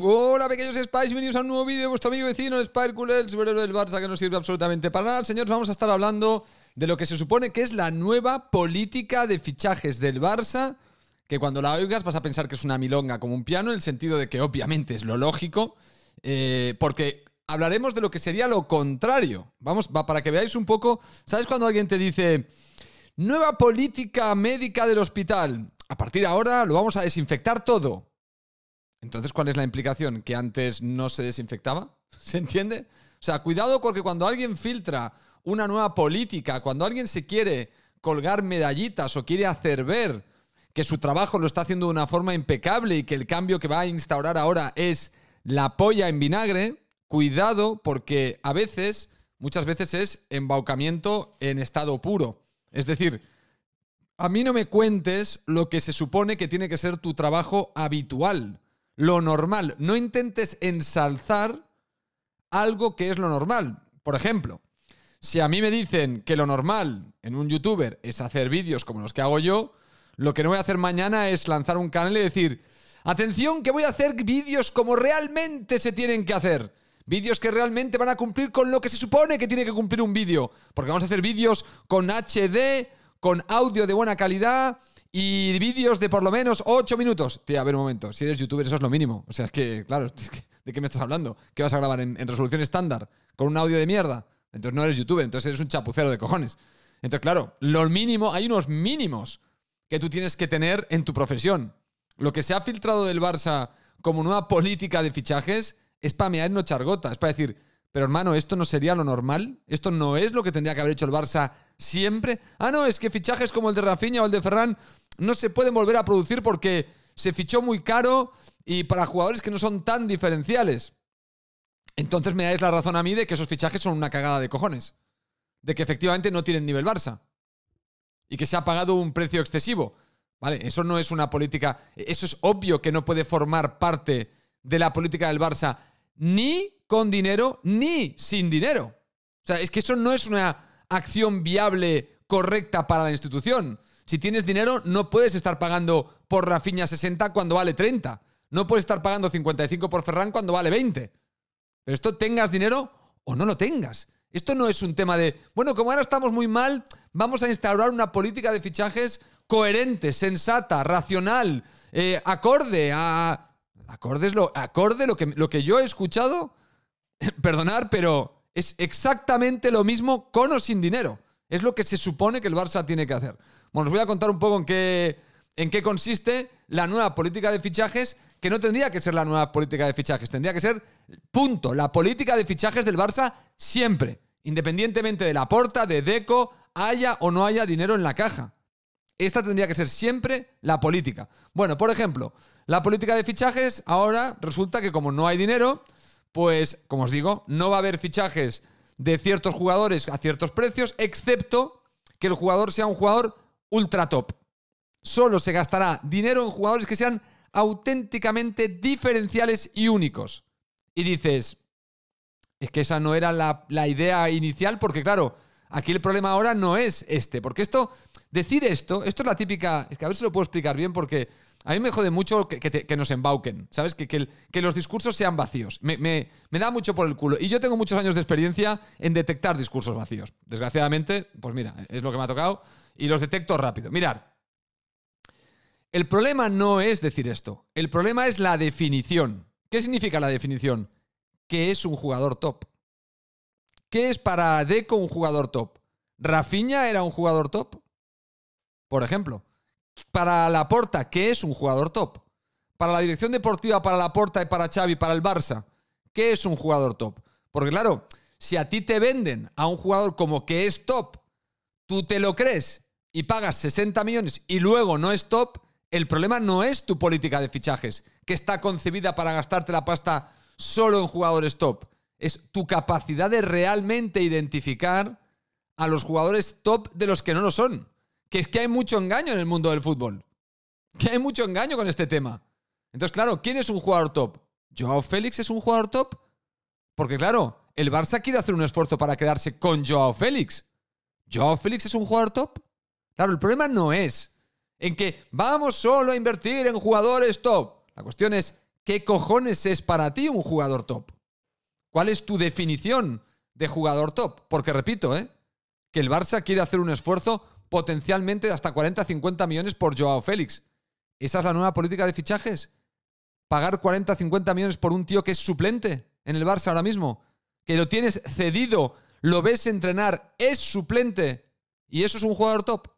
Hola pequeños Spice, bienvenidos a un nuevo vídeo de vuestro amigo vecino Spirekuler, el superhéroe del Barça que no sirve absolutamente para nada. Señores, vamos a estar hablando de lo que se supone que es la nueva política de fichajes del Barça, que cuando la oigas vas a pensar que es una milonga como un piano, en el sentido de que obviamente es lo lógico, eh, porque hablaremos de lo que sería lo contrario. Vamos, para que veáis un poco, ¿sabes cuando alguien te dice, nueva política médica del hospital? A partir de ahora lo vamos a desinfectar todo. Entonces, ¿cuál es la implicación? ¿Que antes no se desinfectaba? ¿Se entiende? O sea, cuidado porque cuando alguien filtra una nueva política, cuando alguien se quiere colgar medallitas o quiere hacer ver que su trabajo lo está haciendo de una forma impecable y que el cambio que va a instaurar ahora es la polla en vinagre, cuidado porque a veces, muchas veces es embaucamiento en estado puro. Es decir, a mí no me cuentes lo que se supone que tiene que ser tu trabajo habitual lo normal. No intentes ensalzar algo que es lo normal. Por ejemplo, si a mí me dicen que lo normal en un youtuber es hacer vídeos como los que hago yo, lo que no voy a hacer mañana es lanzar un canal y decir, atención que voy a hacer vídeos como realmente se tienen que hacer. Vídeos que realmente van a cumplir con lo que se supone que tiene que cumplir un vídeo. Porque vamos a hacer vídeos con HD, con audio de buena calidad, y vídeos de por lo menos 8 minutos. Tío, a ver un momento, si eres youtuber eso es lo mínimo. O sea, es que, claro, ¿de qué me estás hablando? ¿Qué vas a grabar en, resolución estándar? ¿Con un audio de mierda? Entonces no eres youtuber, entonces eres un chapucero de cojones. Entonces, claro, lo mínimo, hay unos mínimos que tú tienes que tener en tu profesión. Lo que se ha filtrado del Barça como nueva política de fichajes es para mear no chargota. Es para decir, pero hermano, esto no sería lo normal. Esto no es lo que tendría que haber hecho el Barça siempre. Ah, no, es que fichajes como el de Rafinha o el de Ferran no se pueden volver a producir porque se fichó muy caro y para jugadores que no son tan diferenciales. Entonces me dais la razón a mí de que esos fichajes son una cagada de cojones. De que efectivamente no tienen nivel Barça. Y que se ha pagado un precio excesivo. Vale, eso no es una política. Eso es obvio que no puede formar parte de la política del Barça ni con dinero ni sin dinero. O sea, es que eso no es una acción viable correcta para la institución. Si tienes dinero, no puedes estar pagando por Rafinha 60 cuando vale 30. No puedes estar pagando 55 por Ferran cuando vale 20. Pero esto tengas dinero o no lo tengas. Esto no es un tema de, bueno, como ahora estamos muy mal, vamos a instaurar una política de fichajes coherente, sensata, racional, eh, acorde a acorde lo que, lo que yo he escuchado, perdonar, pero es exactamente lo mismo con o sin dinero. Es lo que se supone que el Barça tiene que hacer. Bueno, os voy a contar un poco en qué, en qué consiste la nueva política de fichajes, que no tendría que ser la nueva política de fichajes, tendría que ser, punto, la política de fichajes del Barça siempre, independientemente de la porta, de Deco, haya o no haya dinero en la caja. Esta tendría que ser siempre la política. Bueno, por ejemplo, la política de fichajes ahora resulta que como no hay dinero, pues, como os digo, no va a haber fichajes de ciertos jugadores a ciertos precios, excepto que el jugador sea un jugador ultra top. Solo se gastará dinero en jugadores que sean auténticamente diferenciales y únicos. Y dices, es que esa no era la, idea inicial, porque claro, aquí el problema ahora no es este, porque esto Decir esto, esto es la típica, es que a ver si lo puedo explicar bien porque a mí me jode mucho que, nos embauquen, ¿sabes? Que, los discursos sean vacíos. Me, da mucho por el culo. Y yo tengo muchos años de experiencia en detectar discursos vacíos. Desgraciadamente, pues mira, es lo que me ha tocado y los detecto rápido. Mirar, el problema no es decir esto, el problema es la definición. ¿Qué significa la definición? ¿Qué es un jugador top? ¿Qué es para Deco un jugador top? ¿Rafiña era un jugador top? por ejemplo. Para Laporta, ¿qué es un jugador top. Para la dirección deportiva, para la Porta y para Xavi, para el Barça, ¿qué es un jugador top. Porque claro, si a ti te venden a un jugador como que es top, tú te lo crees y pagas 60 millones y luego no es top, el problema no es tu política de fichajes, que está concebida para gastarte la pasta solo en jugadores top. Es tu capacidad de realmente identificar a los jugadores top de los que no lo son que es que hay mucho engaño en el mundo del fútbol. Que hay mucho engaño con este tema. Entonces, claro, ¿quién es un jugador top? ¿Joao Félix es un jugador top? Porque, claro, el Barça quiere hacer un esfuerzo para quedarse con Joao Félix. ¿Joao Félix es un jugador top? Claro, el problema no es en que vamos solo a invertir en jugadores top. La cuestión es, ¿qué cojones es para ti un jugador top? ¿Cuál es tu definición de jugador top? Porque repito, ¿eh? que el Barça quiere hacer un esfuerzo potencialmente hasta 40, 50 millones por Joao Félix. ¿Esa es la nueva política de fichajes? ¿Pagar 40, 50 millones por un tío que es suplente en el Barça ahora mismo? Que lo tienes cedido, lo ves entrenar, es suplente y eso es un jugador top.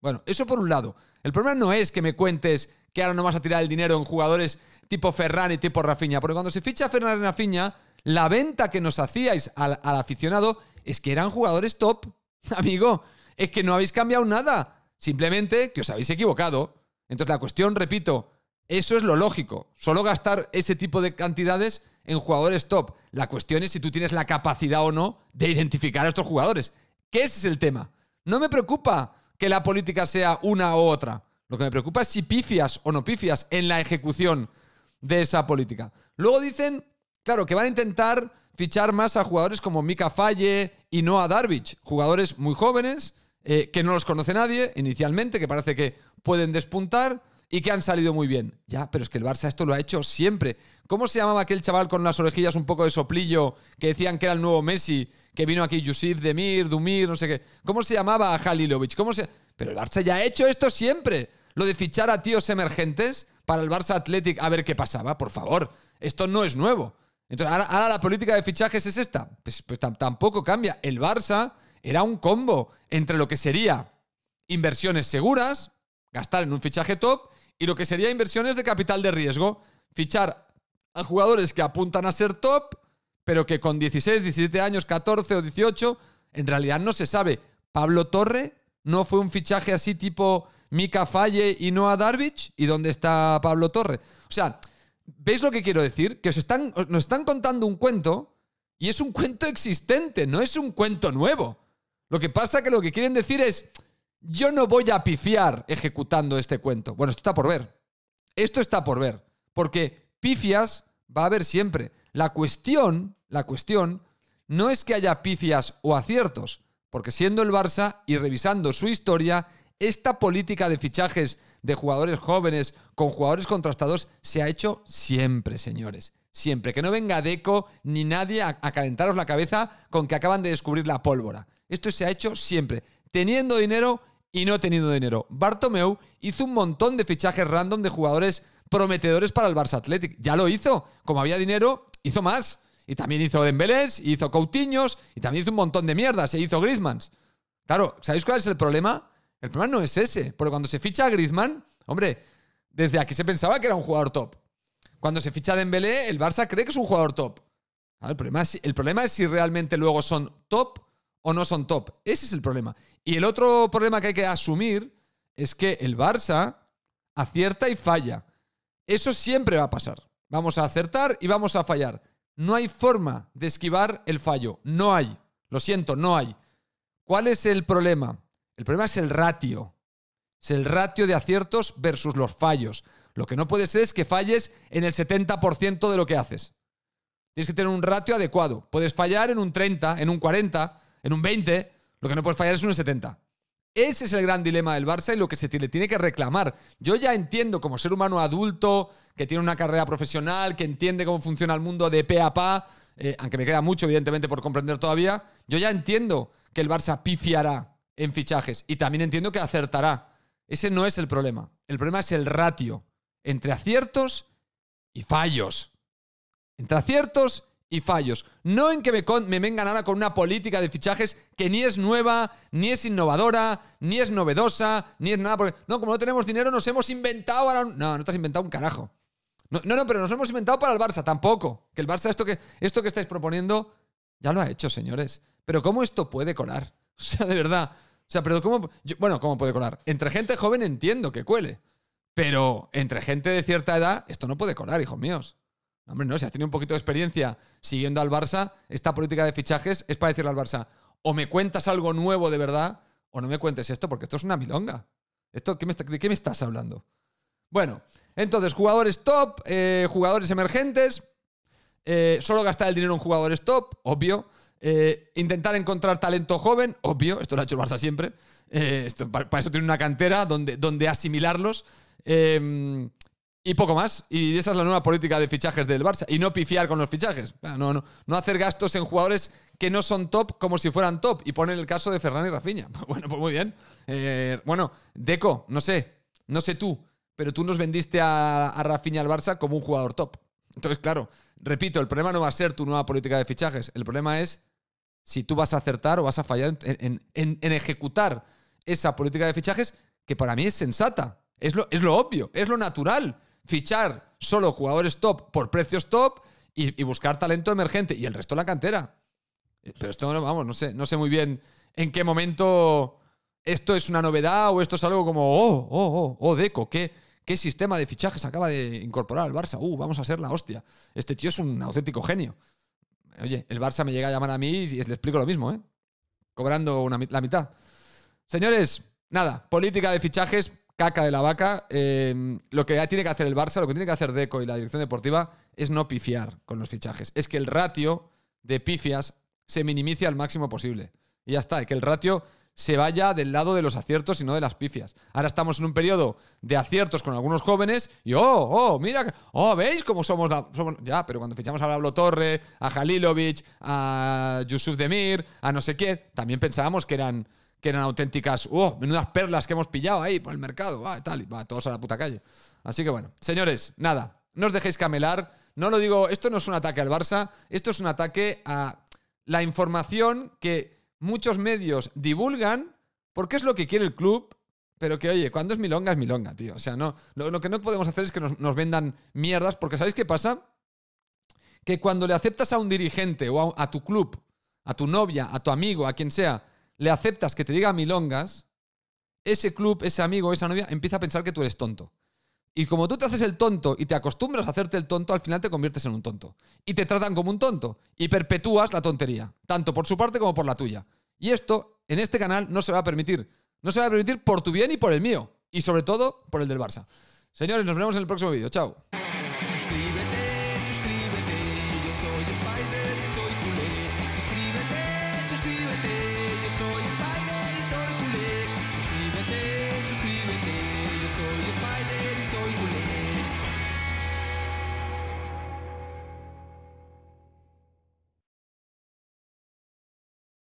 Bueno, eso por un lado. El problema no es que me cuentes que ahora no vas a tirar el dinero en jugadores tipo Ferran y tipo Rafiña. porque cuando se ficha Ferran y Rafinha, la venta que nos hacíais al, al aficionado es que eran jugadores top, amigo es que no habéis cambiado nada. Simplemente que os habéis equivocado. Entonces la cuestión, repito, eso es lo lógico. Solo gastar ese tipo de cantidades en jugadores top. La cuestión es si tú tienes la capacidad o no de identificar a estos jugadores. Que ese es el tema. No me preocupa que la política sea una u otra. Lo que me preocupa es si pifias o no pifias en la ejecución de esa política. Luego dicen, claro, que van a intentar fichar más a jugadores como Mika Falle y a Darvich, jugadores muy jóvenes eh, que no los conoce nadie inicialmente, que parece que pueden despuntar y que han salido muy bien. Ya, pero es que el Barça esto lo ha hecho siempre. ¿Cómo se llamaba aquel chaval con las orejillas un poco de soplillo que decían que era el nuevo Messi, que vino aquí Yusuf Demir, Dumir, no sé qué? ¿Cómo se llamaba Halilovic? ¿Cómo se... Pero el Barça ya ha hecho esto siempre. Lo de fichar a tíos emergentes para el Barça Athletic a ver qué pasaba, por favor. Esto no es nuevo. Entonces, ahora, la política de fichajes es esta. pues, pues tampoco cambia. El Barça era un combo entre lo que sería inversiones seguras, gastar en un fichaje top, y lo que sería inversiones de capital de riesgo, fichar a jugadores que apuntan a ser top, pero que con 16, 17 años, 14 o 18, en realidad no se sabe. Pablo Torre no fue un fichaje así tipo Mika Falle y Noah Darvich. ¿Y dónde está Pablo Torre? O sea, ¿veis lo que quiero decir? Que os están, nos están contando un cuento y es un cuento existente, no es un cuento nuevo. Lo que pasa es que lo que quieren decir es, yo no voy a pifiar ejecutando este cuento. Bueno, esto está por ver. Esto está por ver. Porque pifias va a haber siempre. La cuestión, la cuestión, no es que haya pifias o aciertos, porque siendo el Barça y revisando su historia, esta política de fichajes de jugadores jóvenes con jugadores contrastados se ha hecho siempre, señores. Siempre. Que no venga Deco ni nadie a calentaros la cabeza con que acaban de descubrir la pólvora. Esto se ha hecho siempre, teniendo dinero y no teniendo dinero. Bartomeu hizo un montón de fichajes random de jugadores prometedores para el Barça Athletic. Ya lo hizo. Como había dinero, hizo más. Y también hizo Dembélé, hizo Coutinhos, y también hizo un montón de mierdas, e hizo Griezmann. Claro, ¿sabéis cuál es el problema? El problema no es ese, porque cuando se ficha a Griezmann, hombre, desde aquí se pensaba que era un jugador top. Cuando se ficha a Dembélé, el Barça cree que es un jugador top. el problema es si realmente luego son top o no son top. Ese es el problema. Y el otro problema que hay que asumir es que el Barça acierta y falla. Eso siempre va a pasar. Vamos a acertar y vamos a fallar. No hay forma de esquivar el fallo. No hay. Lo siento, no hay. ¿Cuál es el problema? El problema es el ratio. Es el ratio de aciertos versus los fallos. Lo que no puede ser es que falles en el 70% de lo que haces. Tienes que tener un ratio adecuado. Puedes fallar en un 30, en un 40, en un 20, lo que no puedes fallar es un 70. Ese es el gran dilema del Barça y lo que se le tiene que reclamar. Yo ya entiendo como ser humano adulto, que tiene una carrera profesional, que entiende cómo funciona el mundo de pe a pa, eh, aunque me queda mucho, evidentemente, por comprender todavía, yo ya entiendo que el Barça pifiará en fichajes y también entiendo que acertará. Ese no es el problema. El problema es el ratio entre aciertos y fallos. Entre aciertos y fallos. No en que me, con, me, vengan ahora con una política de fichajes que ni es nueva, ni es innovadora, ni es novedosa, ni es nada. Porque, no, como no tenemos dinero, nos hemos inventado ahora. Un, no, no te has inventado un carajo. No, no, pero nos hemos inventado para el Barça, tampoco. Que el Barça, esto que, esto que estáis proponiendo, ya lo ha hecho, señores. Pero ¿cómo esto puede colar? O sea, de verdad. O sea, pero ¿cómo. bueno, ¿cómo puede colar? Entre gente joven entiendo que cuele. Pero entre gente de cierta edad, esto no puede colar, hijos míos. Hombre, no, si has tenido un poquito de experiencia siguiendo al Barça, esta política de fichajes es para decirle al Barça, o me cuentas algo nuevo de verdad, o no me cuentes esto, porque esto es una milonga. Esto, ¿De qué me estás hablando? Bueno, entonces, jugadores top, eh, jugadores emergentes, eh, solo gastar el dinero en jugadores top, obvio. Eh, intentar encontrar talento joven, obvio, esto lo ha hecho el Barça siempre. para, eso tiene una cantera donde, donde asimilarlos. Y poco más. Y esa es la nueva política de fichajes del Barça. Y no pifiar con los fichajes. Ah, no, no, no hacer gastos en jugadores que no son top como si fueran top. Y ponen el caso de Ferran y Rafinha. Bueno, pues muy bien. Eh, bueno, Deco, no sé. No sé tú. Pero tú nos vendiste a, Rafinha al Barça como un jugador top. Entonces, claro, repito, el problema no va a ser tu nueva política de fichajes. El problema es si tú vas a acertar o vas a fallar en, ejecutar esa política de fichajes que para mí es sensata. Es lo, es lo obvio, es lo natural fichar solo jugadores top por precios top y, buscar talento emergente y el resto la cantera. Eh, pero esto, vamos, no sé, no sé muy bien en qué momento esto es una novedad o esto es algo como, oh, oh, oh, oh, Deco, ¿qué, qué sistema de fichajes acaba de incorporar el Barça? Uh, vamos a ser la hostia. Este tío es un auténtico genio. Oye, el Barça me llega a llamar a mí y le explico lo mismo, ¿eh? Cobrando una, la mitad. Señores, nada, política de fichajes caca de la vaca, em, lo que ya tiene que hacer el Barça, lo que tiene que hacer Deco y la dirección deportiva es no pifiar con los fichajes. Es que el ratio de pifias se minimice al máximo posible. Y ya está, que el ratio se vaya del lado de los aciertos y no de las pifias. Ahora estamos en un periodo de aciertos con algunos jóvenes y oh, oh, mira, oh, ¿veis cómo somos, ya, pero cuando fichamos a Pablo Torre, a Jalilovic, a Yusuf Demir, a no sé qué, también pensábamos que eran que eran auténticas, ¡oh! Menudas perlas que hemos pillado ahí por el mercado, va, tal, y va, todos a la puta calle. Así que bueno, señores, nada, no os dejéis camelar. No lo digo, esto no es un ataque al Barça, esto es un ataque a la información que muchos medios divulgan porque es lo que quiere el club, pero que oye, cuando es milonga es milonga, tío. O sea, no, lo, que no podemos hacer es que nos, vendan mierdas porque ¿sabéis qué pasa? Que cuando le aceptas a un dirigente o a tu club, a tu novia, a tu amigo, a quien sea, le aceptas que te diga milongas, ese club, ese amigo, esa novia empieza a pensar que tú eres tonto. Y como tú te haces el tonto y te acostumbras a hacerte el tonto, al final te conviertes en un tonto. Y te tratan como un tonto. Y perpetúas la tontería, tanto por su parte como por la tuya. Y esto, en este canal, no se va a permitir. No se va a permitir por tu bien y por el mío. Y sobre todo, por el del Barça. Señores, nos vemos en el próximo vídeo. Chao.